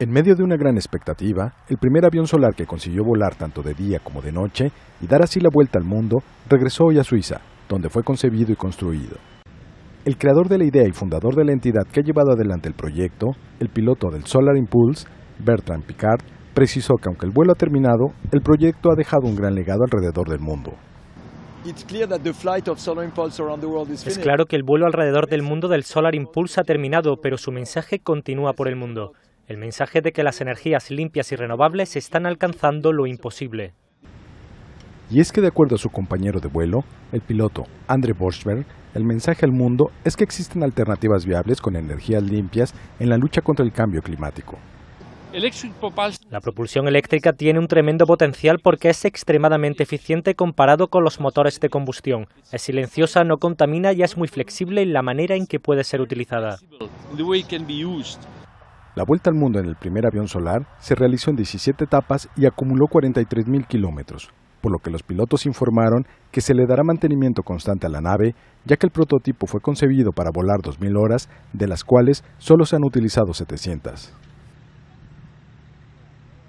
En medio de una gran expectativa, el primer avión solar que consiguió volar tanto de día como de noche y dar así la vuelta al mundo regresó hoy a Suiza, donde fue concebido y construido. El creador de la idea y fundador de la entidad que ha llevado adelante el proyecto, el piloto del Solar Impulse, Bertrand Picard, precisó que aunque el vuelo ha terminado, el proyecto ha dejado un gran legado alrededor del mundo. Es claro que el vuelo alrededor del mundo del Solar Impulse ha terminado, pero su mensaje continúa por el mundo el mensaje de que las energías limpias y renovables están alcanzando lo imposible. Y es que de acuerdo a su compañero de vuelo, el piloto André Borschberg, el mensaje al mundo es que existen alternativas viables con energías limpias en la lucha contra el cambio climático. La propulsión eléctrica tiene un tremendo potencial porque es extremadamente eficiente comparado con los motores de combustión. Es silenciosa, no contamina y es muy flexible en la manera en que puede ser utilizada. La vuelta al mundo en el primer avión solar se realizó en 17 etapas y acumuló 43.000 kilómetros, por lo que los pilotos informaron que se le dará mantenimiento constante a la nave, ya que el prototipo fue concebido para volar 2.000 horas, de las cuales solo se han utilizado 700.